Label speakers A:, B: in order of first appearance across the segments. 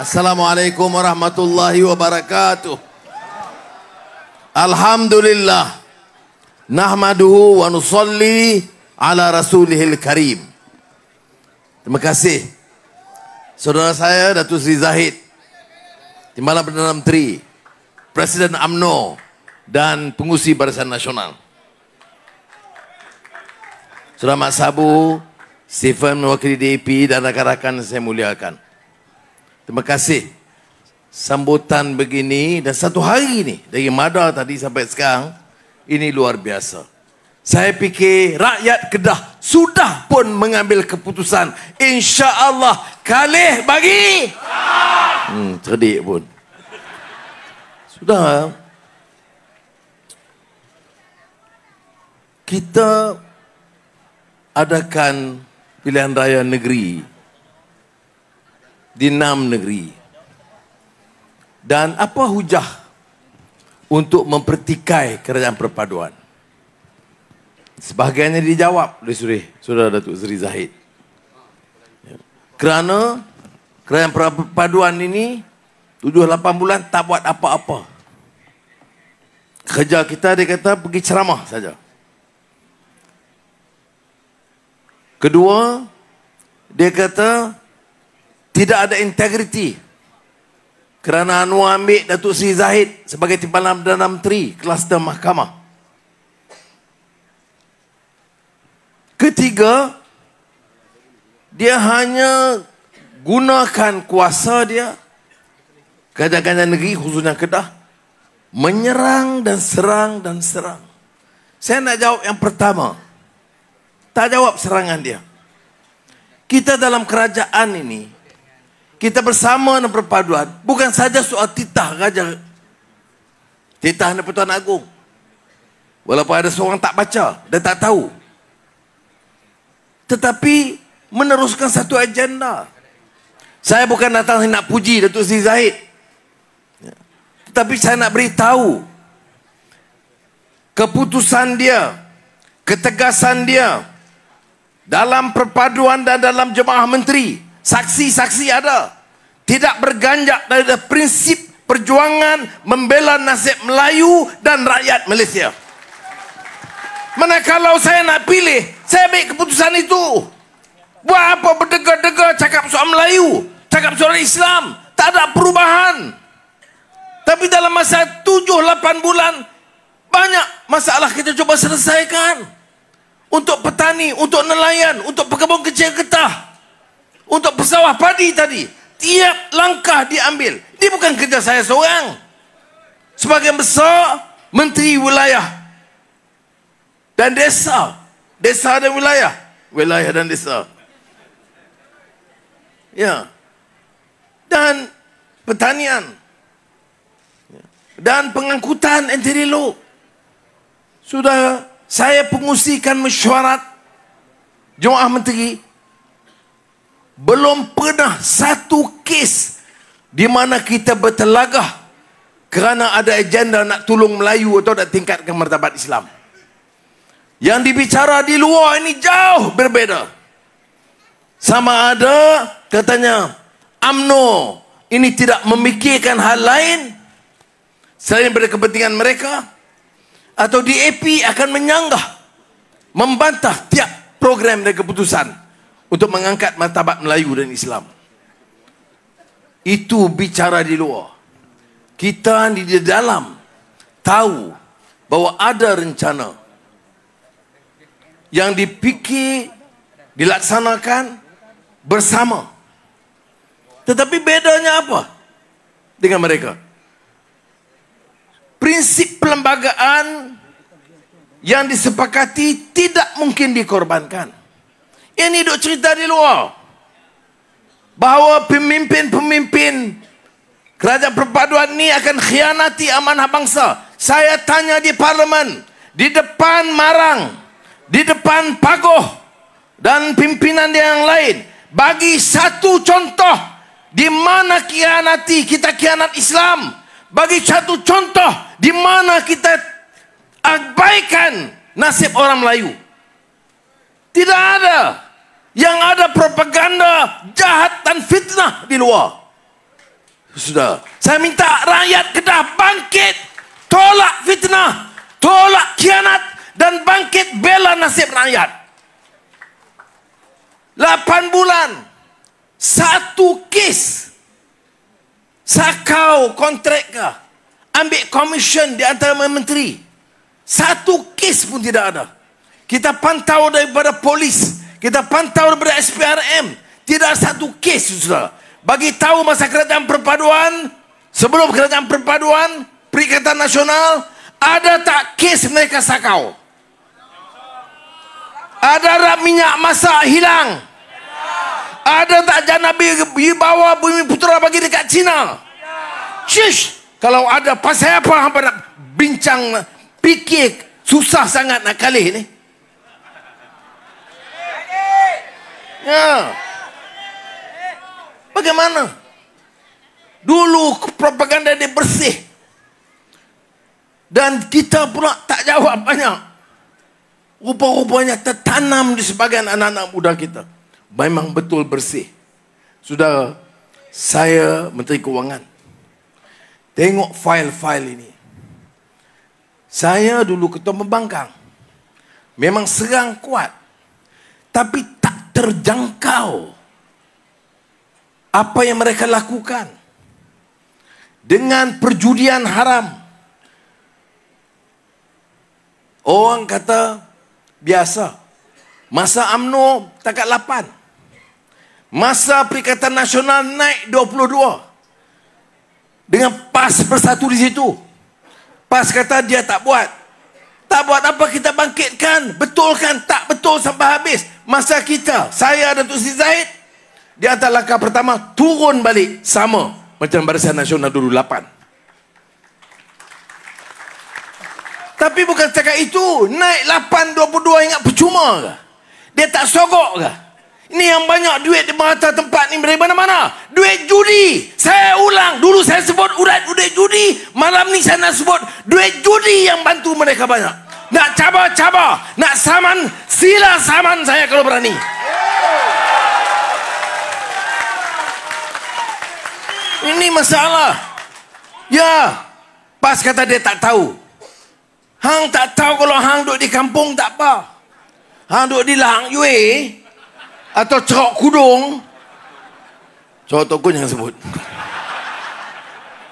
A: Assalamualaikum warahmatullahi wabarakatuh. Alhamdulillah. Nahmaduhu wa nusalli ala rasulihil karim. Terima kasih. Saudara saya, Datuk Sri Zahid. Timbalan Perdana Menteri. Presiden AMNO Dan pengusi Barisan Nasional. Saudara Mak Sabu, Stephen Wakil DAP dan rakan-rakan saya muliakan. Terima kasih sambutan begini dan satu hari ni dari Madar tadi sampai sekarang ini luar biasa. Saya fikir rakyat Kedah sudah pun mengambil keputusan. Insya Allah kalih bagi. Hmm, cerdik pun. Sudah. Kita adakan pilihan raya negeri di enam negeri. Dan apa hujah untuk mempertikai kerajaan perpaduan? Sebahagiannya dijawab oleh Surih, Saudara Datuk Zri Zahid. Ya. Kerana kerajaan perpaduan ini 7-8 bulan tak buat apa-apa. Kerja kita dia kata pergi ceramah saja. Kedua, dia kata tidak ada integriti kerana Anwar ambil Datuk Seri Zahid sebagai timbalan Perdana Menteri dan mahkamah. Ketiga, dia hanya gunakan kuasa dia kerajaan-kerajaan negeri khususnya Kedah menyerang dan serang dan serang. Saya nak jawab yang pertama. Tak jawab serangan dia. Kita dalam kerajaan ini, kita bersama dalam perpaduan bukan saja soal titah raja titah dan pertuan agung walaupun ada seorang tak baca dan tak tahu tetapi meneruskan satu agenda saya bukan datang nak puji Datuk Sri Zahid ya. tetapi saya nak beritahu keputusan dia ketegasan dia dalam perpaduan dan dalam jemaah menteri Saksi-saksi ada. Tidak berganjak dari prinsip perjuangan membela nasib Melayu dan rakyat Malaysia. Mana kalau saya nak pilih, saya ambil keputusan itu. Buat apa berdegar-degar cakap soal Melayu, cakap soal Islam. Tak ada perubahan. Tapi dalam masa 7-8 bulan, banyak masalah kita cuba selesaikan. Untuk petani, untuk nelayan, untuk pekebun kecil Ketah untuk pesawah padi tadi tiap langkah diambil ini bukan kerja saya seorang sebagai besar menteri wilayah dan desa desa dan wilayah wilayah dan desa ya dan pertanian dan pengangkutan entiri lo sudah saya pengusikan mesyuarat Jumaah Menteri belum pernah satu kes di mana kita bertelagah kerana ada agenda nak tolong Melayu atau nak tingkatkan martabat Islam. Yang dibicara di luar ini jauh berbeza. Sama ada katanya AMNO ini tidak memikirkan hal lain selain daripada kepentingan mereka atau DAP akan menyanggah membantah tiap program dan keputusan untuk mengangkat martabat Melayu dan Islam. Itu bicara di luar. Kita di dalam tahu bahawa ada rencana yang dipikir dilaksanakan bersama. Tetapi bedanya apa dengan mereka? Prinsip perlembagaan yang disepakati tidak mungkin dikorbankan. Ini duk cerita di luar. Bahawa pemimpin-pemimpin kerajaan perpaduan ni akan khianati amanah bangsa. Saya tanya di parlimen, di depan marang, di depan pagoh dan pimpinan dia yang lain. Bagi satu contoh di mana khianati kita khianat Islam. Bagi satu contoh di mana kita abaikan nasib orang Melayu. Tidak ada yang ada propaganda jahat dan fitnah di luar. Sudah. Saya minta rakyat Kedah bangkit tolak fitnah, tolak kianat dan bangkit bela nasib rakyat. 8 bulan satu kes sakau kontrak ke ambil komisen di antara menteri satu kes pun tidak ada kita pantau daripada polis kita pantau daripada SPRM. Tidak satu kes, saudara. Bagi tahu masa kerajaan perpaduan, sebelum kerajaan perpaduan, Perikatan Nasional, ada tak kes mereka sakau? Ada rak minyak masak hilang? Ada tak jana bawa bumi putera bagi dekat Cina? Shish! Kalau ada, pasal apa hampa bincang, fikir susah sangat nak kalih ni? Ya. Bagaimana? Dulu propaganda dia bersih. Dan kita pula tak jawab banyak. Rupa-rupanya tertanam di sebagian anak-anak muda kita. Memang betul bersih. Sudah saya Menteri Kewangan Tengok fail-fail ini. Saya dulu ketua pembangkang. Memang serang kuat. Tapi tak terjangkau apa yang mereka lakukan dengan perjudian haram. Orang kata biasa. Masa UMNO takat 8. Masa Perikatan Nasional naik 22. Dengan PAS bersatu di situ. PAS kata dia tak buat tak buat apa kita bangkitkan betulkan tak betul sampai habis masa kita saya dan Tuan Siti Zahid di atas langkah pertama turun balik sama macam Barisan Nasional dulu 8 tapi bukan setakat itu naik 8 22 ingat percuma ke dia tak sogok ke ini yang banyak duit di mata tempat ni dari mana-mana. Duit judi. Saya ulang. Dulu saya sebut urat duit judi. Malam ni saya nak sebut duit judi yang bantu mereka banyak. Nak cabar-cabar. Nak saman. Sila saman saya kalau berani. Ini masalah. Ya. Pas kata dia tak tahu. Hang tak tahu kalau hang duduk di kampung tak apa. Hang duduk di lahang yuih atau cerok kudung cerok tokun yang sebut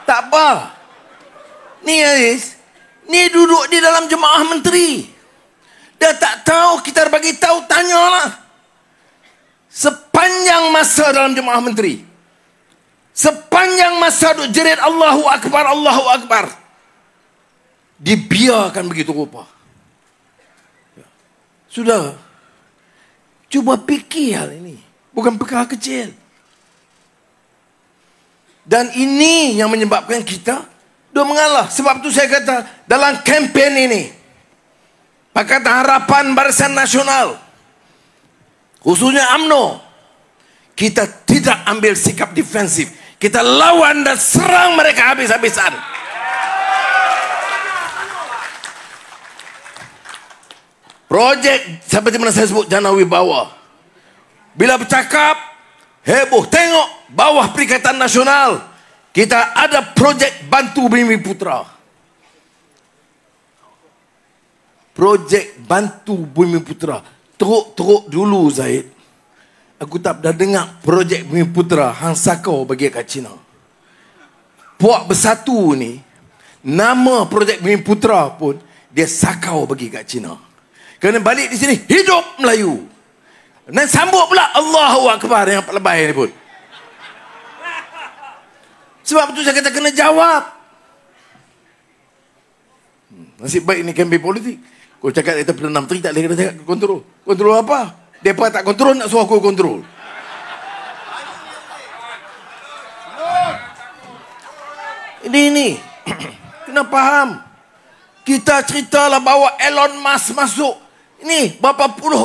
A: tak apa ni Aziz ni duduk di dalam jemaah menteri dah tak tahu kita bagi tahu tanyalah sepanjang masa dalam jemaah menteri sepanjang masa duk jerit Allahu Akbar Allahu Akbar dibiarkan begitu rupa ya. sudah Cuba pikir hal ini. Bukan perkara kecil. Dan ini yang menyebabkan kita dia mengalah. Sebab tu saya kata dalam kempen ini. Pakat Harapan Barisan Nasional. Khususnya AMNO Kita tidak ambil sikap defensif. Kita lawan dan serang mereka habis-habisan. Projek sampai seperti mana saya sebut Janawi bawah. Bila bercakap, heboh. Tengok bawah Perikatan Nasional. Kita ada projek bantu bumi putra. Projek bantu bumi putra. Teruk-teruk dulu Zaid. Aku tak pernah dengar projek bumi putra. Hang Sakau bagi kat Cina. Puak bersatu ni. Nama projek bumi putra pun. Dia Sakau bagi kat Cina. Kena balik di sini hidup Melayu. Dan sambut pula Allahu Akbar yang lebay ni pun. Sebab tu saya kata kena jawab. Hmm, nasib baik ini kempen politik. Kau cakap kita Perdana Menteri tak boleh kena cakap kontrol. Kontrol apa? Depa tak kontrol nak suruh aku kontrol. Ini ni. Kena paham? Kita ceritalah bawa Elon Musk masuk ini berapa puluh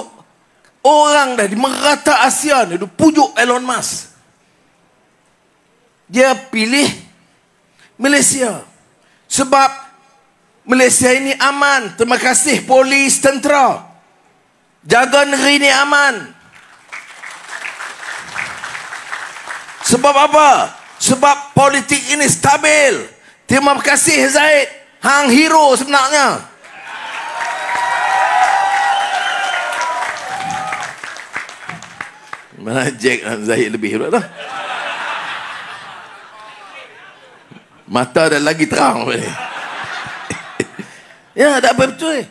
A: orang dah di merata Asia ni dia pujuk Elon Musk. Dia pilih Malaysia. Sebab Malaysia ini aman. Terima kasih polis tentera. Jaga negeri ini aman. Sebab apa? Sebab politik ini stabil. Terima kasih Zaid. Hang hero sebenarnya. Sebenarnya. Mana Jack dan Zahid lebih hebat lah. Mata dah lagi terang. ya, tak apa betul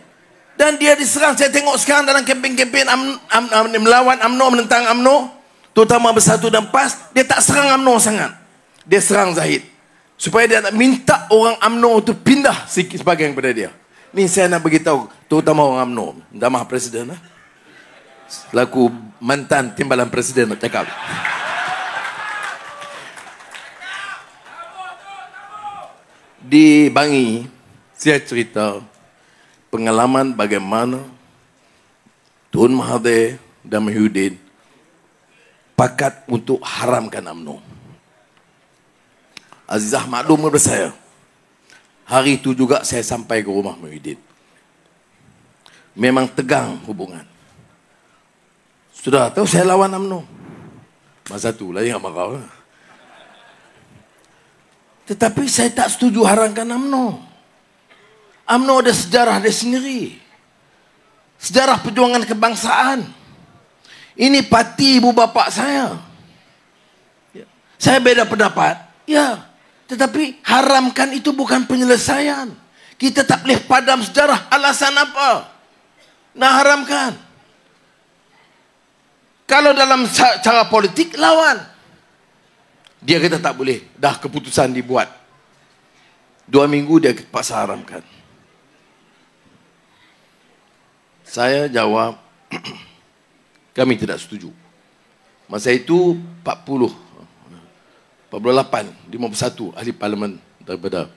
A: Dan dia diserang. Saya tengok sekarang dalam kempen-kempen am, am, am, melawan UMNO, menentang UMNO. Terutama bersatu dan PAS. Dia tak serang UMNO sangat. Dia serang Zahid. Supaya dia nak minta orang UMNO tu pindah sebagian kepada dia. Ni saya nak beritahu. Terutama orang UMNO. Dah mah Presiden lah. Selaku mantan timbalan presiden nak cakap. Di Bangi, saya cerita pengalaman bagaimana Tun Mahathir dan Mahyudin pakat untuk haramkan UMNO. Azizah maklum kepada saya. Hari itu juga saya sampai ke rumah Mahyudin. Memang tegang hubungan. Sudah tahu saya lawan UMNO. Masa tu lah yang marah. Tetapi saya tak setuju harangkan UMNO. UMNO ada sejarah dia sendiri. Sejarah perjuangan kebangsaan. Ini parti ibu bapa saya. Ya. Saya beda pendapat. Ya. Tetapi haramkan itu bukan penyelesaian. Kita tak boleh padam sejarah alasan apa. nak haramkan. Kalau dalam cara politik, lawan. Dia kata tak boleh. Dah keputusan dibuat. Dua minggu dia terpaksa haramkan. Saya jawab, kami tidak setuju. Masa itu 40, 48, ahli parlimen daripada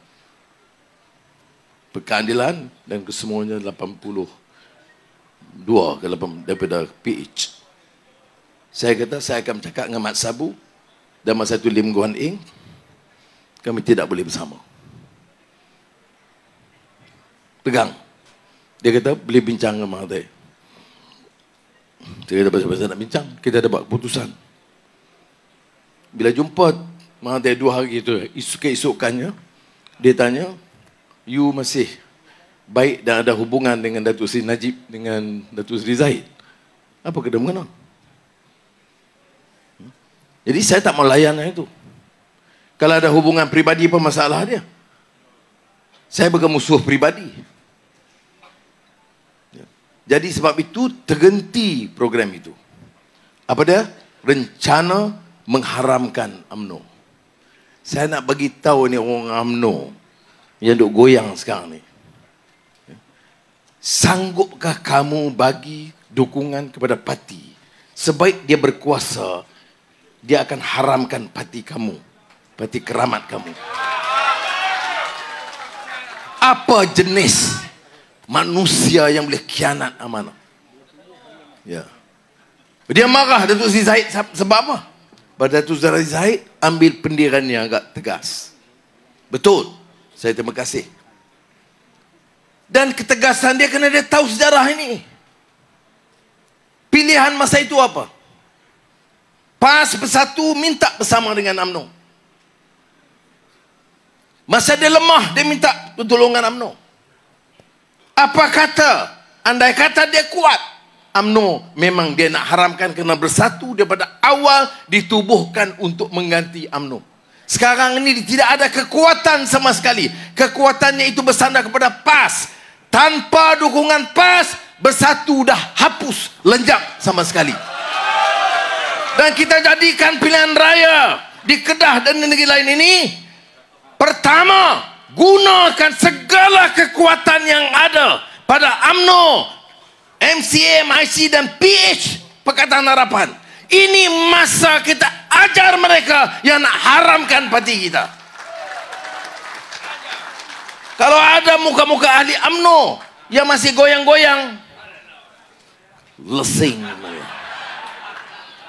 A: Perkeadilan dan kesemuanya dua ke 8 daripada PH. Saya kata saya akan cakap dengan Mat Sabu dan masa itu Lim Guan Ing. Kami tidak boleh bersama. Pegang. Dia kata boleh bincang dengan Mahathir. Saya kata pasal-pasal nak bincang. Kita ada buat keputusan. Bila jumpa Mahathir dua hari itu, isu keesokannya, dia tanya, you masih baik dan ada hubungan dengan Datuk Seri Najib, dengan Datuk Seri Zahid. Apa kena mengenal? Jadi saya tak mau layan itu. Kalau ada hubungan pribadi apa masalah dia? Saya bukan musuh pribadi. Ya. Jadi sebab itu terhenti program itu. Apa dia? Rencana mengharamkan UMNO. Saya nak bagi tahu ni orang UMNO yang duk goyang sekarang ni. Ya. Sanggupkah kamu bagi dukungan kepada parti sebaik dia berkuasa dia akan haramkan pati kamu. Pati keramat kamu. Apa jenis manusia yang boleh kianat amanah? Ya. Dia marah Datuk Sri Zaid sebab apa? Sebab Datuk Sri Zaid ambil pendirian yang agak tegas. Betul. Saya terima kasih. Dan ketegasan dia kerana dia tahu sejarah ini. Pilihan masa itu apa? Pas bersatu minta bersama dengan UMNO. Masa dia lemah dia minta pertolongan UMNO. Apa kata? Andai kata dia kuat. UMNO memang dia nak haramkan kerana bersatu daripada awal ditubuhkan untuk mengganti UMNO. Sekarang ini tidak ada kekuatan sama sekali. Kekuatannya itu bersandar kepada PAS. Tanpa dukungan PAS, bersatu dah hapus lenjak sama sekali dan kita jadikan pilihan raya di Kedah dan di negeri lain ini pertama gunakan segala kekuatan yang ada pada AMNO MCA, MIC dan PH Pekatan Harapan ini masa kita ajar mereka yang nak haramkan parti kita kalau ada muka-muka ahli AMNO yang masih goyang-goyang lesing mereka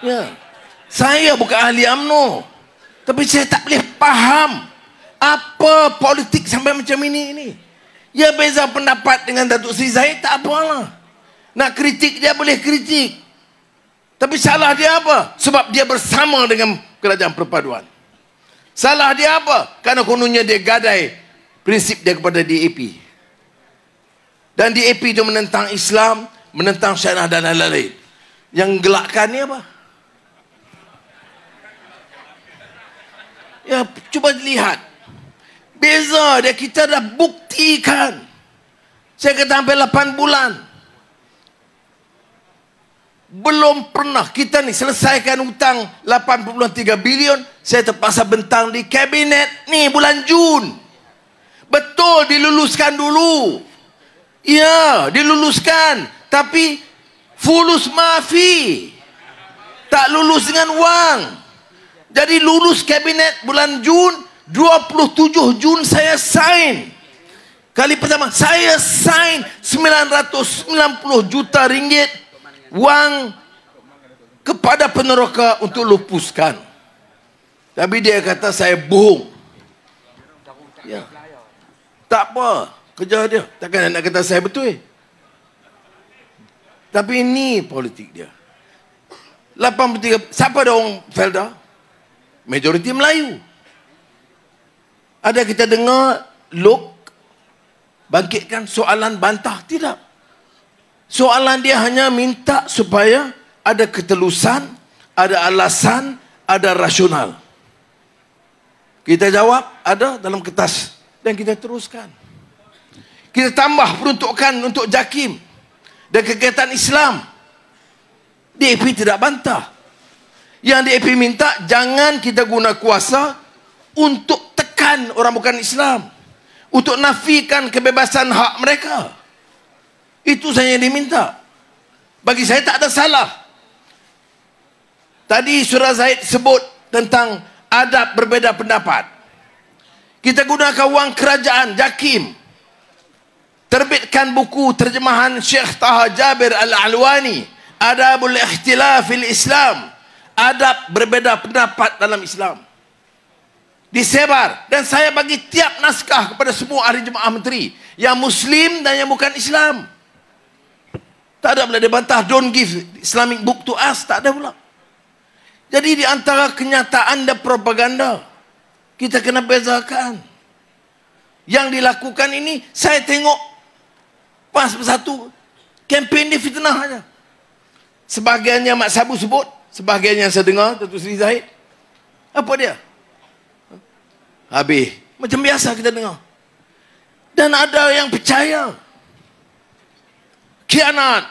A: Ya. Saya bukan ahli AMNO, Tapi saya tak boleh faham apa politik sampai macam ini ini. Ya beza pendapat dengan Datuk Seri Zahid tak apalah. Nak kritik dia boleh kritik. Tapi salah dia apa? Sebab dia bersama dengan kerajaan perpaduan. Salah dia apa? Karena kononnya dia gadai prinsip dia kepada DAP. Dan DAP itu menentang Islam, menentang syariah dan lain-lain. Yang gelakkan ni apa? Ya, cuba lihat. Beza dia kita dah buktikan. Saya kata sampai 8 bulan. Belum pernah kita ni selesaikan hutang 8.3 bilion. Saya terpaksa bentang di kabinet ni bulan Jun. Betul diluluskan dulu. Ya, diluluskan. Tapi fulus mafi. Tak lulus dengan wang. Wang. Jadi lulus kabinet bulan Jun, 27 Jun saya sign. Kali pertama saya sign 990 juta ringgit wang kepada peneroka untuk lupuskan. Tapi dia kata saya bohong. Ya. Tak apa, kerja dia. Takkan nak kata saya betul. Eh? Tapi ini politik dia. 83 siapa dong Felda? majoriti Melayu. Ada kita dengar Luke bangkitkan soalan bantah? Tidak. Soalan dia hanya minta supaya ada ketelusan, ada alasan, ada rasional. Kita jawab ada dalam kertas dan kita teruskan. Kita tambah peruntukan untuk jakim dan kegiatan Islam. DAP tidak bantah. Yang DAP minta jangan kita guna kuasa untuk tekan orang bukan Islam. Untuk nafikan kebebasan hak mereka. Itu saya yang diminta. Bagi saya tak ada salah. Tadi Surah Zaid sebut tentang adab berbeda pendapat. Kita gunakan wang kerajaan, jakim. Terbitkan buku terjemahan Syekh Taha Jabir Al-Alwani. Adabul Ikhtilafil Islam. Islam adab berbeda pendapat dalam Islam. Disebar. Dan saya bagi tiap naskah kepada semua ahli jemaah menteri. Yang Muslim dan yang bukan Islam. Tak ada pula dia bantah. Don't give Islamic book to us. Tak ada pula. Jadi di antara kenyataan dan propaganda. Kita kena bezakan. Yang dilakukan ini. Saya tengok. Pas bersatu. Kempen dia fitnah saja. Sebagiannya Mak Sabu sebut sebahagian yang saya dengar Datuk Seri Zahid apa dia habis macam biasa kita dengar dan ada yang percaya kianat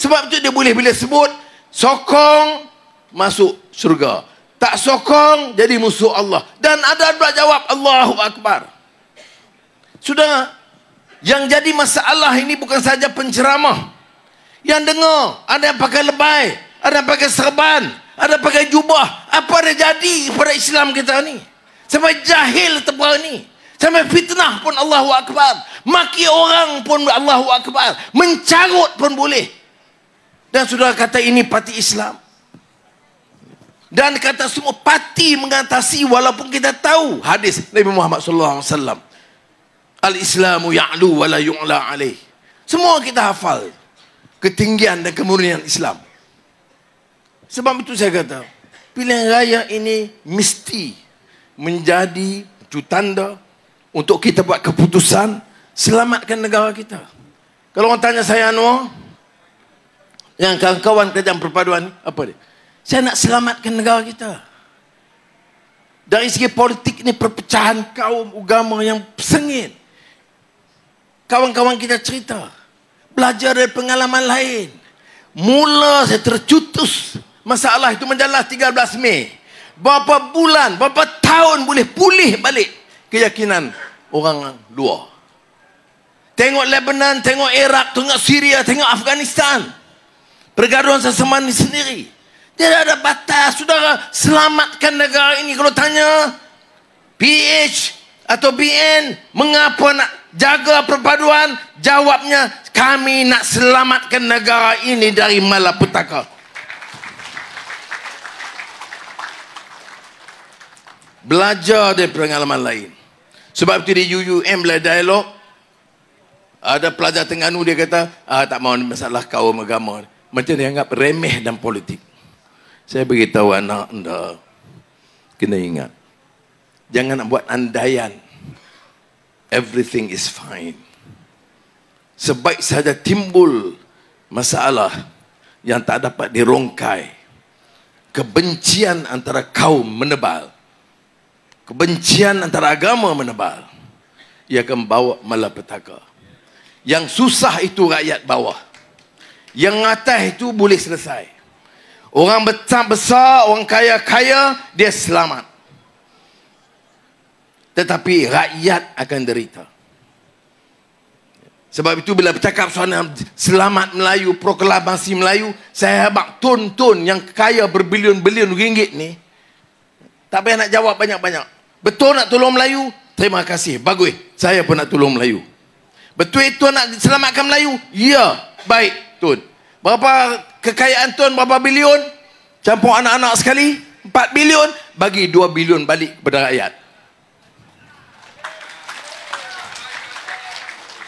A: sebab tu dia boleh bila sebut sokong masuk surga tak sokong jadi musuh Allah dan ada dua jawab Allahu Akbar sudah yang jadi masalah ini bukan saja penceramah yang dengar ada yang pakai lebay ada pakai serban, ada pakai jubah. Apa dah jadi pada Islam kita ni? Sama jahil tebal ni. sama fitnah pun Allahu Akbar. Maki orang pun Allahu Akbar. Mencarut pun boleh. Dan sudah kata ini parti Islam. Dan kata semua parti mengatasi walaupun kita tahu hadis Nabi Muhammad sallallahu alaihi wasallam. Al-Islamu ya'lu wa la yu'la alaih. Semua kita hafal ketinggian dan kemurnian Islam. Sebab itu saya kata, pilihan raya ini mesti menjadi tanda untuk kita buat keputusan selamatkan negara kita. Kalau orang tanya saya Anwar, yang kawan-kawan kerajaan perpaduan apa dia? Saya nak selamatkan negara kita. Dari segi politik ini perpecahan kaum agama yang sengit. Kawan-kawan kita cerita. Belajar dari pengalaman lain. Mula saya tercutus masalah itu menjelas 13 Mei. Berapa bulan, berapa tahun boleh pulih balik keyakinan orang dua. Tengok Lebanon, tengok Iraq, tengok Syria, tengok Afghanistan. Pergaduhan sesama ini sendiri. Tidak ada batas. Saudara, selamatkan negara ini. Kalau tanya, PH atau BN, mengapa nak jaga perpaduan? Jawabnya, kami nak selamatkan negara ini dari malapetaka. belajar dari pengalaman lain sebab itu di UUM bila dialog ada pelajar tengah nu dia kata ah, tak mahu masalah kaum agama macam dia anggap remeh dan politik saya beritahu anak anda kena ingat jangan nak buat andaian everything is fine sebaik saja timbul masalah yang tak dapat dirongkai kebencian antara kaum menebal kebencian antara agama menebal ia akan bawa malapetaka yang susah itu rakyat bawah yang atas itu boleh selesai orang besar besar orang kaya kaya dia selamat tetapi rakyat akan derita sebab itu bila bercakap soal selamat Melayu, proklamasi Melayu, saya habak tun-tun yang kaya berbilion-bilion ringgit ni, tak payah nak jawab banyak-banyak. Betul nak tolong Melayu? Terima kasih. Bagus. Saya pun nak tolong Melayu. Betul itu nak selamatkan Melayu? Ya. Baik, tuan. Berapa kekayaan tuan? Berapa bilion? Campur anak-anak sekali? 4 bilion? Bagi 2 bilion balik kepada rakyat.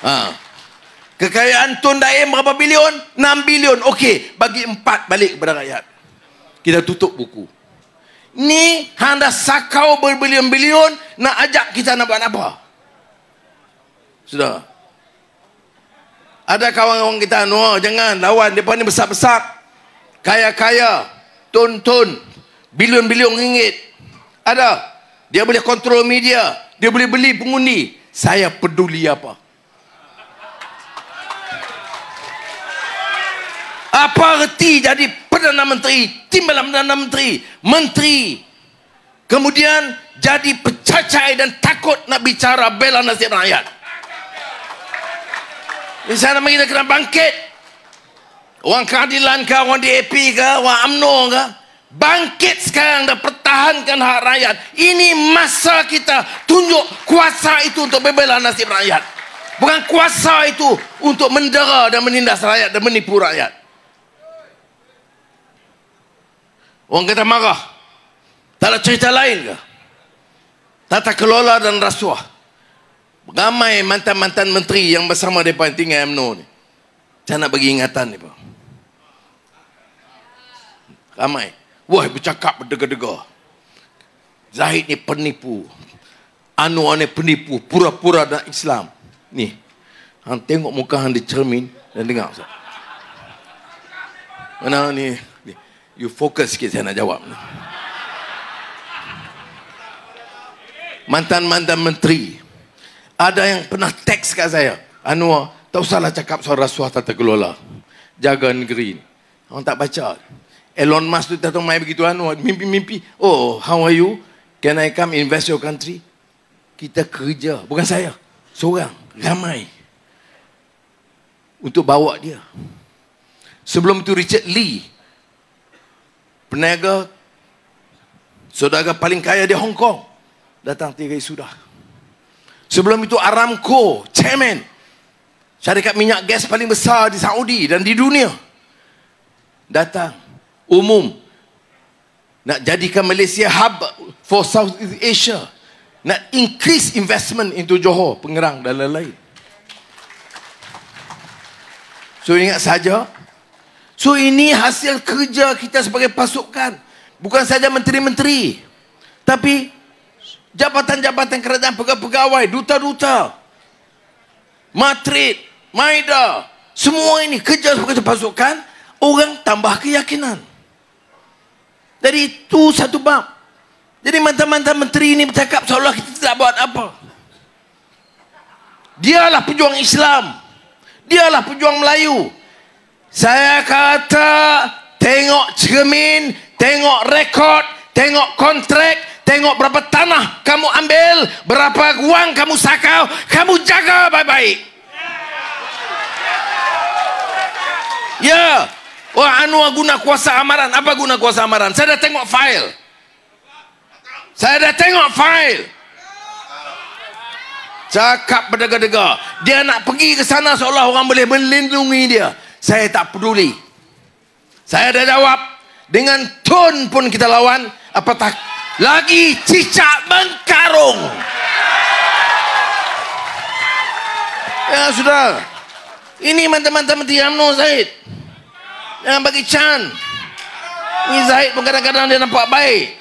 A: Ha. Kekayaan tuan daim berapa bilion? 6 bilion. Okey, bagi 4 balik kepada rakyat. Kita tutup buku ni handa sakau berbilion-bilion nak ajak kita nak buat apa? Sudah. Ada kawan-kawan kita no, jangan lawan depa ni besar-besar. Kaya-kaya, tun-tun, bilion-bilion ringgit. Ada. Dia boleh kontrol media, dia boleh beli pengundi. Saya peduli apa? Apa reti jadi Perdana Menteri, Timbalan Perdana Menteri, Menteri. Kemudian jadi pecacai dan takut nak bicara bela nasib rakyat. Di sana kita kena bangkit. Orang keadilan ke, orang DAP ke, orang UMNO ke. Bangkit sekarang dan pertahankan hak rakyat. Ini masa kita tunjuk kuasa itu untuk bela nasib rakyat. Bukan kuasa itu untuk mendera dan menindas rakyat dan menipu rakyat. Orang kata marah. Tak ada cerita lain ke? Tata kelola dan rasuah. Ramai mantan-mantan menteri yang bersama di depan tinggal UMNO ni. Saya nak bagi ingatan ni. Ramai. Wah, bercakap berdega-dega. Zahid ni penipu. Anwar ni penipu. Pura-pura dan Islam. Ni. Han tengok muka han di cermin dan dengar. Mana ni? You fokus sikit saya nak jawab Mantan-mantan menteri Ada yang pernah teks kat saya Anwar, tak usahlah cakap soal rasuah tata kelola Jaga negeri Awak tak baca Elon Musk tu tak tahu main begitu Anwar Mimpi-mimpi Oh, how are you? Can I come invest your country? Kita kerja Bukan saya Seorang Ramai Untuk bawa dia Sebelum tu Richard Lee peniaga saudara paling kaya di Hong Kong datang tiga sudah. Sebelum itu Aramco, chairman syarikat minyak gas paling besar di Saudi dan di dunia datang umum nak jadikan Malaysia hub for Southeast Asia nak increase investment into Johor, Pengerang dan lain-lain. So ingat saja So ini hasil kerja kita sebagai pasukan. Bukan saja menteri-menteri. Tapi jabatan-jabatan kerajaan pegawai-pegawai, duta-duta. Matrid, Maida. Semua ini kerja sebagai pasukan. Orang tambah keyakinan. Jadi itu satu bab. Jadi mantan-mantan menteri ini bercakap seolah kita tidak buat apa. Dialah pejuang Islam. Dialah pejuang Melayu. Saya kata tengok cermin, tengok rekod, tengok kontrak, tengok berapa tanah kamu ambil, berapa wang kamu sakau, kamu jaga baik-baik. Ya. ya. wah Oh, anu guna kuasa amaran? Apa guna kuasa amaran? Saya dah tengok file. Saya dah tengok file. Cakap berdega-dega. Dia nak pergi ke sana seolah orang boleh melindungi dia saya tak peduli. Saya dah jawab dengan ton pun kita lawan apatah lagi cicak mengkarung. Ya sudah. Ini mantan teman diam no Zaid. Jangan bagi Chan. Ini Zaid pun kadang-kadang dia nampak baik.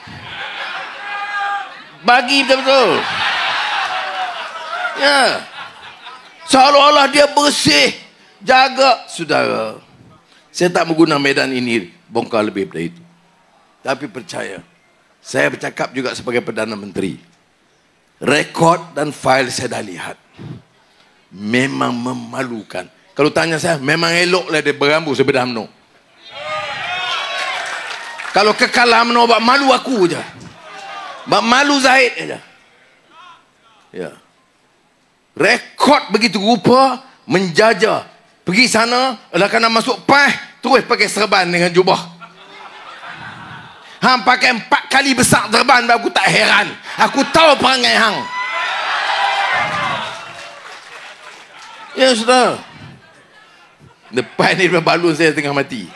A: Bagi betul-betul. Ya. Seolah-olah dia bersih jaga saudara. Saya tak menggunakan medan ini bongkar lebih dari itu. Tapi percaya, saya bercakap juga sebagai Perdana Menteri. Rekod dan fail saya dah lihat. Memang memalukan. Kalau tanya saya, memang eloklah dia berambu sebeda UMNO. Kalau kekal UMNO, buat malu aku je. Buat malu Zahid je. Ya. Rekod begitu rupa menjajah Pergi sana, lah kena masuk pah, terus pakai serban dengan jubah. Hang pakai empat kali besar serban, aku tak heran. Aku tahu perangai hang. Ya, sudah. Depan ni dia balun saya tengah mati.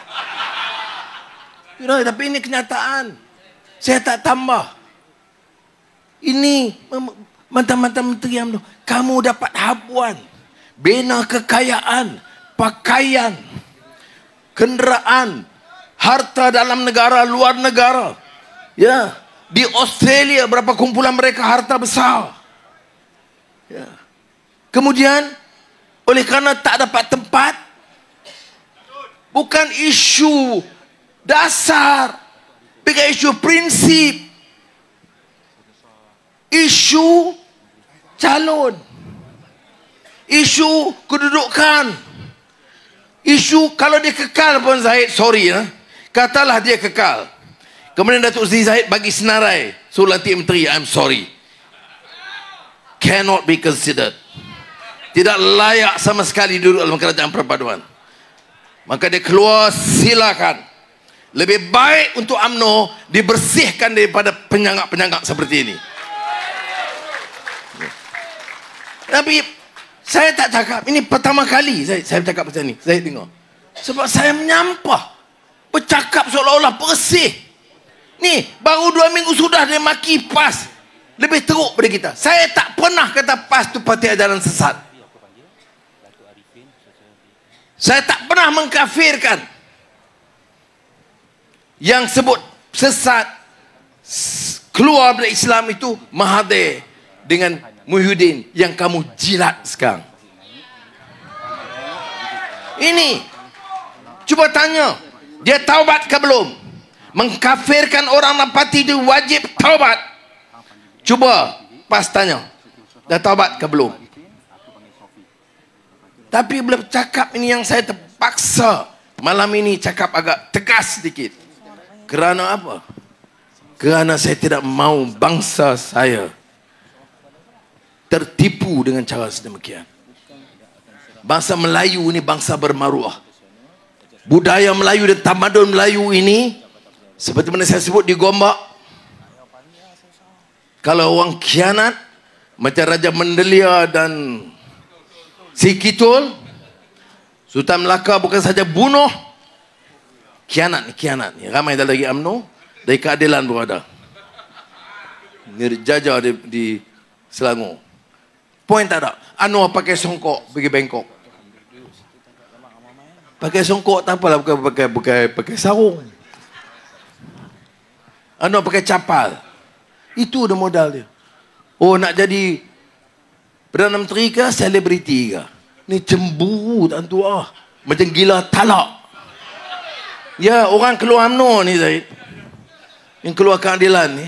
A: Sudah, tapi ini kenyataan. Saya tak tambah. Ini mantan-mantan menteri yang Kamu dapat habuan. Bina kekayaan pakaian, kenderaan, harta dalam negara, luar negara. Ya, di Australia berapa kumpulan mereka harta besar. Ya. Kemudian oleh kerana tak dapat tempat bukan isu dasar bukan isu prinsip isu calon isu kedudukan isu kalau dia kekal pun Zahid sorry ya. katalah dia kekal kemudian Datuk Zee Zahid bagi senarai so nanti menteri I'm sorry cannot be considered tidak layak sama sekali duduk dalam kerajaan perpaduan maka dia keluar silakan lebih baik untuk UMNO dibersihkan daripada penyangak-penyangak seperti ini tapi saya tak cakap ini pertama kali saya saya cakap macam ni saya tengok sebab saya menyampah bercakap seolah-olah bersih ni baru dua minggu sudah dia maki pas lebih teruk pada kita saya tak pernah kata pas tu parti ajaran sesat saya tak pernah mengkafirkan yang sebut sesat keluar dari Islam itu Mahathir dengan Muhyiddin yang kamu jilat sekarang. Ini. Cuba tanya. Dia taubat ke belum? Mengkafirkan orang Nampati itu wajib taubat. Cuba pas tanya. Dia taubat ke belum? Tapi belum cakap ini yang saya terpaksa malam ini cakap agak tegas sedikit. Kerana apa? Kerana saya tidak mahu bangsa saya tertipu dengan cara sedemikian. Bangsa Melayu ini bangsa bermaruah. Budaya Melayu dan tamadun Melayu ini seperti mana saya sebut di Gombak. Kalau orang kianat macam Raja Mendelia dan Si Kitul Sultan Melaka bukan saja bunuh kianat ni kianat ni ramai dah lagi UMNO dari keadilan berada. Nirjaja di, di Selangor. Poin tak ada. Anu pakai songkok pergi Bangkok. Pakai songkok tak apalah bukan pakai pakai pakai sarung. Anu pakai capal. Itu dah modal dia. Oh nak jadi Perdana Menteri ke selebriti ke? Ni cemburu tak tu ah. Macam gila talak. Ya, orang keluar UMNO ni Zaid. Yang keluar keadilan ni.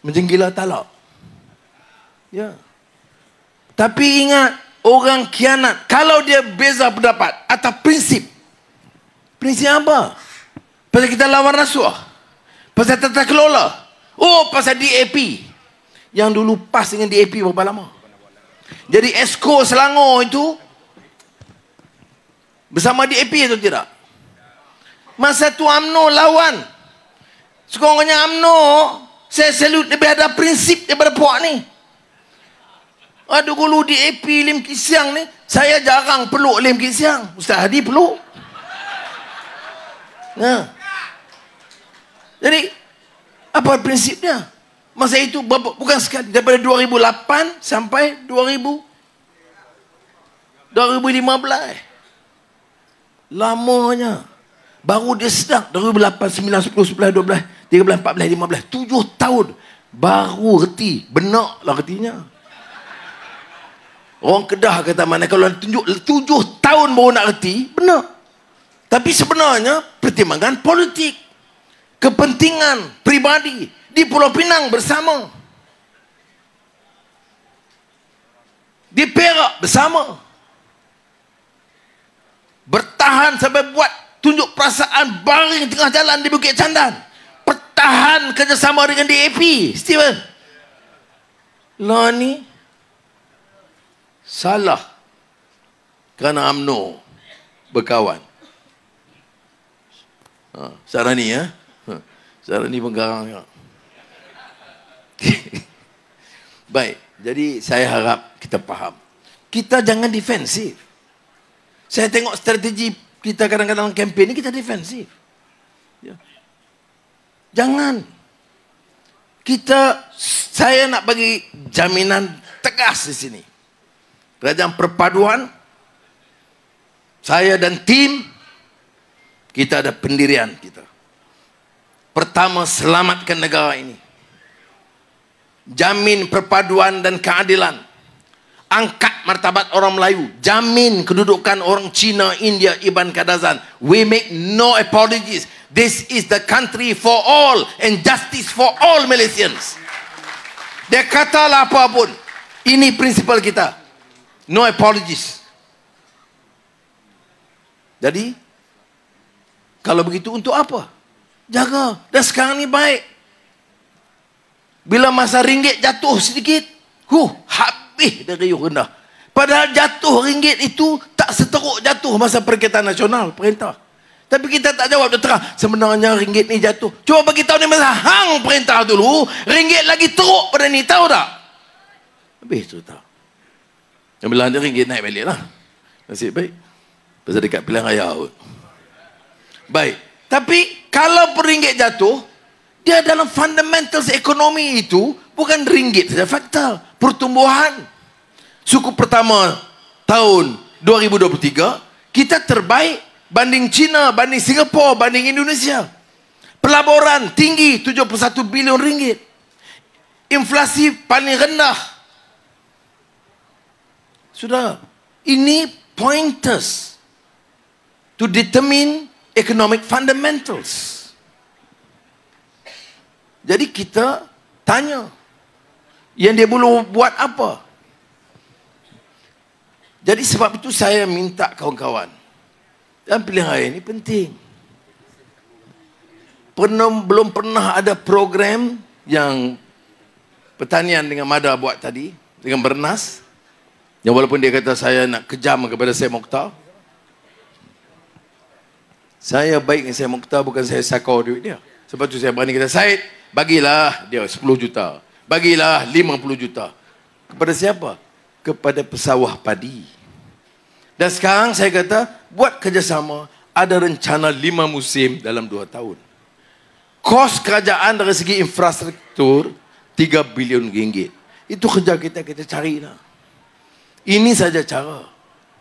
A: Macam gila talak. Ya. Yeah. Tapi ingat orang kianat kalau dia beza pendapat atau prinsip. Prinsip apa? Pasal kita lawan rasuah. Pasal tata kelola. Oh pasal DAP. Yang dulu pas dengan DAP berapa lama? Jadi esko Selangor itu bersama DAP atau tidak? Masa tu AMNO lawan. Sekurang-kurangnya UMNO saya selut lebih ada prinsip daripada puak ni. Ada dulu di AP Lim Kisiang ni, saya jarang peluk Lim Kisiang. Ustaz Hadi peluk. Ha. Jadi, apa prinsipnya? Masa itu, bukan sekali. Daripada 2008 sampai 2000, 2015. Lamanya. Baru dia sedang. 2008, 9, 10, 11, 12, 13, 14, 15. 7 tahun. Baru reti. benar lah retinya. Orang Kedah kata mana kalau tunjuk tujuh tahun baru nak reti, benar. Tapi sebenarnya pertimbangan politik, kepentingan pribadi di Pulau Pinang bersama. Di Perak bersama. Bertahan sampai buat tunjuk perasaan baring tengah jalan di Bukit Candan. Pertahan kerjasama dengan DAP, Steven. Lah ni, salah kerana amno berkawan. Ha, Sarah ni ya. Ha, Sarah ni menggarang. Baik, jadi saya harap kita faham. Kita jangan defensif. Saya tengok strategi kita kadang-kadang kempen ni kita defensif. Ya. Jangan. Kita saya nak bagi jaminan tegas di sini kerajaan perpaduan saya dan tim kita ada pendirian kita pertama selamatkan negara ini jamin perpaduan dan keadilan angkat martabat orang Melayu jamin kedudukan orang Cina India Iban Kadazan we make no apologies this is the country for all and justice for all Malaysians dia katalah apa pun ini prinsipal kita No apologies. Jadi, kalau begitu untuk apa? Jaga. Dan sekarang ni baik. Bila masa ringgit jatuh sedikit, huh, habis dari riuh rendah. Padahal jatuh ringgit itu tak seteruk jatuh masa perkaitan nasional, perintah. Tapi kita tak jawab dia terang. Sebenarnya ringgit ni jatuh. Cuba bagi tahu ni masa hang perintah dulu, ringgit lagi teruk pada ni, tahu tak? Habis tu tak. Yang belah ni ringgit naik balik lah. Nasib baik. Pasal dekat pilihan raya pun. Baik. Tapi kalau peringgit jatuh, dia dalam fundamentals ekonomi itu bukan ringgit saja fakta. Pertumbuhan. Suku pertama tahun 2023, kita terbaik banding China, banding Singapura, banding Indonesia. Pelaburan tinggi 71 bilion ringgit. Inflasi paling rendah 4.5%. Sudah ini pointers to determine economic fundamentals. Jadi kita tanya yang dia perlu buat apa? Jadi sebab itu saya minta kawan-kawan dan pilihan raya ini penting. Pernah, belum pernah ada program yang pertanian dengan Mada buat tadi dengan bernas. Yang walaupun dia kata saya nak kejam kepada saya Mokhtar. Saya baik dengan saya Mokhtar bukan saya sakau duit dia. Sebab tu saya berani kata, Said, bagilah dia 10 juta. Bagilah 50 juta. Kepada siapa? Kepada pesawah padi. Dan sekarang saya kata, buat kerjasama ada rencana 5 musim dalam 2 tahun. Kos kerajaan dari segi infrastruktur 3 bilion ringgit. Itu kerja kita, kita carilah. Ini saja cara.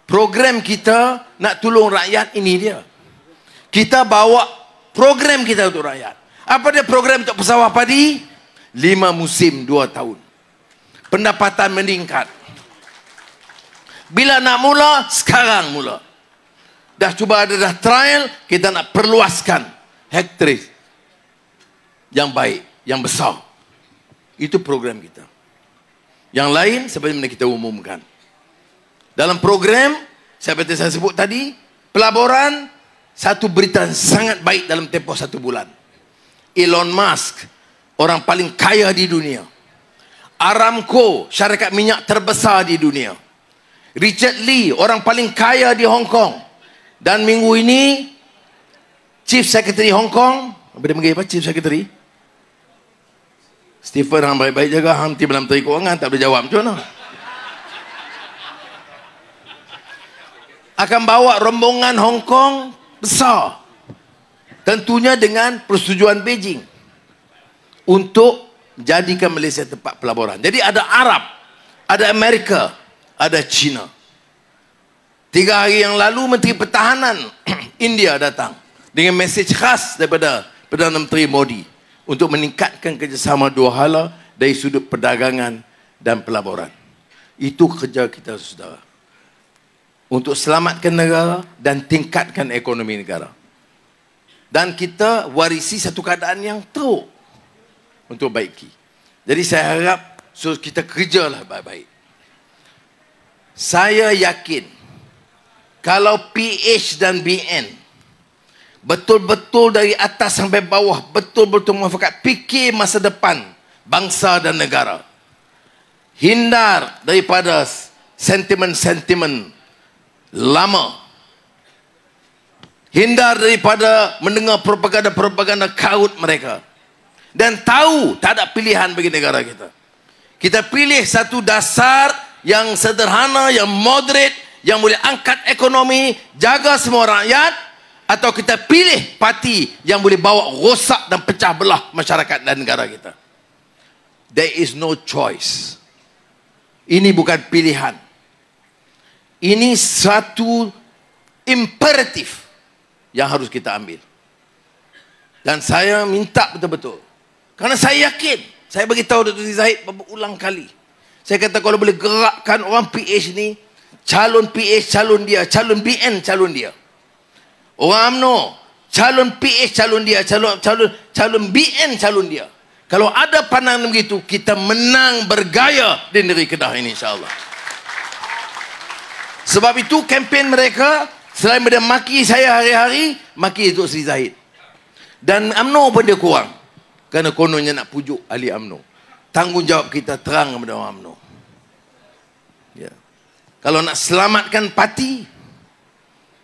A: Program kita nak tolong rakyat ini dia. Kita bawa program kita untuk rakyat. Apa dia program untuk pesawah padi? Lima musim dua tahun. Pendapatan meningkat. Bila nak mula, sekarang mula. Dah cuba ada dah trial, kita nak perluaskan hektaris yang baik, yang besar. Itu program kita. Yang lain, sebenarnya kita umumkan dalam program seperti saya sebut tadi pelaburan satu berita sangat baik dalam tempoh satu bulan Elon Musk orang paling kaya di dunia Aramco syarikat minyak terbesar di dunia Richard Lee orang paling kaya di Hong Kong dan minggu ini Chief Secretary Hong Kong apa dia panggil apa Chief Secretary Stephen hang baik-baik jaga hang tim dalam terikut orang tak boleh jawab macam mana akan bawa rombongan Hong Kong besar. Tentunya dengan persetujuan Beijing. Untuk jadikan Malaysia tempat pelaburan. Jadi ada Arab, ada Amerika, ada China. Tiga hari yang lalu Menteri Pertahanan India datang dengan mesej khas daripada Perdana Menteri Modi untuk meningkatkan kerjasama dua hala dari sudut perdagangan dan pelaburan. Itu kerja kita saudara untuk selamatkan negara dan tingkatkan ekonomi negara. Dan kita warisi satu keadaan yang teruk untuk baiki. Jadi saya harap so kita kerjalah baik-baik. Saya yakin kalau PH dan BN betul-betul dari atas sampai bawah betul-betul memfakat fikir masa depan bangsa dan negara. Hindar daripada sentimen-sentimen lama. Hindar daripada mendengar propaganda-propaganda kaut mereka. Dan tahu tak ada pilihan bagi negara kita. Kita pilih satu dasar yang sederhana, yang moderate, yang boleh angkat ekonomi, jaga semua rakyat. Atau kita pilih parti yang boleh bawa rosak dan pecah belah masyarakat dan negara kita. There is no choice. Ini bukan pilihan. Ini satu imperatif yang harus kita ambil. Dan saya minta betul-betul. Karena saya yakin. Saya beritahu Dr. Zahid berulang kali. Saya kata kalau boleh gerakkan orang PH ni. Calon PH calon dia. Calon BN calon dia. Orang UMNO. Calon PH calon dia. Calon, calon, calon BN calon dia. Kalau ada pandangan begitu. Kita menang bergaya di negeri Kedah ini insyaAllah. Allah. Sebab itu kempen mereka selain daripada maki saya hari-hari, maki Tok Sri Zahid. Dan Amno pun dia kurang. Kerana kononnya nak pujuk ahli Amno Tanggungjawab kita terang kepada orang UMNO. Ya. Kalau nak selamatkan parti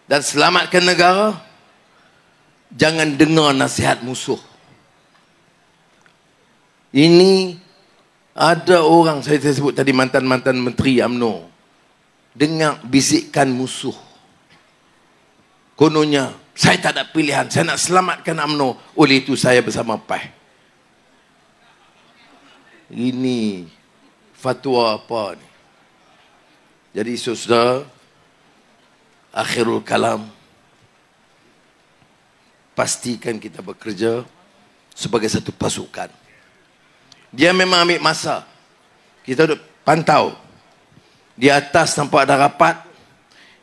A: dan selamatkan negara, jangan dengar nasihat musuh. Ini ada orang saya, sebut tadi mantan-mantan menteri Amno dengar bisikan musuh. Kononnya, saya tak ada pilihan. Saya nak selamatkan UMNO. Oleh itu, saya bersama PAH. Ini fatwa apa ni? Jadi, saudara, akhirul kalam. Pastikan kita bekerja sebagai satu pasukan. Dia memang ambil masa. Kita duduk pantau di atas nampak dah rapat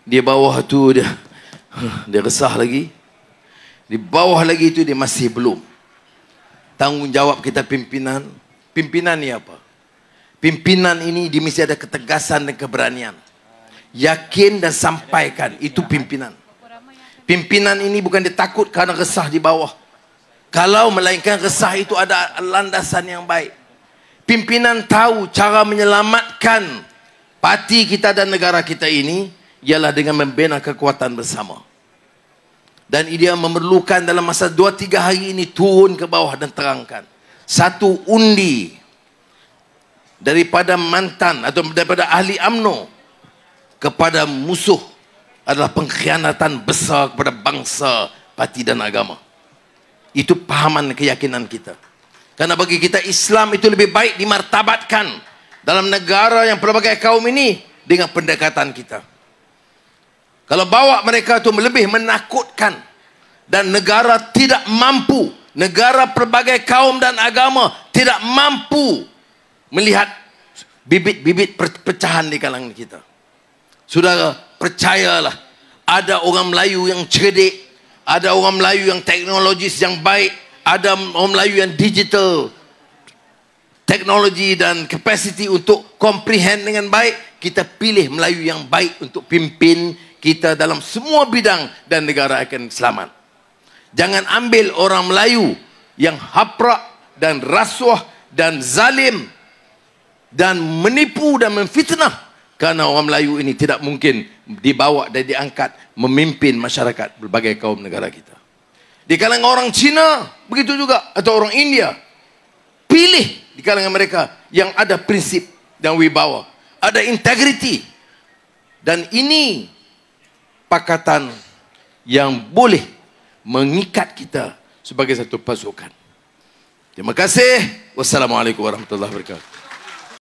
A: di bawah tu dia dia resah lagi di bawah lagi tu dia masih belum tanggungjawab kita pimpinan pimpinan ni apa pimpinan ini dia mesti ada ketegasan dan keberanian yakin dan sampaikan itu pimpinan pimpinan ini bukan dia takut kerana resah di bawah kalau melainkan resah itu ada landasan yang baik pimpinan tahu cara menyelamatkan parti kita dan negara kita ini ialah dengan membina kekuatan bersama. Dan dia memerlukan dalam masa 2-3 hari ini turun ke bawah dan terangkan. Satu undi daripada mantan atau daripada ahli amno kepada musuh adalah pengkhianatan besar kepada bangsa, parti dan agama. Itu pahaman keyakinan kita. Karena bagi kita Islam itu lebih baik dimartabatkan dalam negara yang pelbagai kaum ini dengan pendekatan kita. Kalau bawa mereka itu lebih menakutkan dan negara tidak mampu, negara pelbagai kaum dan agama tidak mampu melihat bibit-bibit pecahan di kalangan kita. Saudara, percayalah ada orang Melayu yang cerdik, ada orang Melayu yang teknologis yang baik, ada orang Melayu yang digital, teknologi dan kapasiti untuk comprehend dengan baik, kita pilih Melayu yang baik untuk pimpin kita dalam semua bidang dan negara akan selamat. Jangan ambil orang Melayu yang haprak dan rasuah dan zalim dan menipu dan memfitnah kerana orang Melayu ini tidak mungkin dibawa dan diangkat memimpin masyarakat berbagai kaum negara kita. Di kalangan orang Cina begitu juga atau orang India pilih di kalangan mereka yang ada prinsip dan wibawa. Ada integriti. Dan ini pakatan yang boleh mengikat kita sebagai satu pasukan. Terima kasih. Wassalamualaikum warahmatullahi wabarakatuh.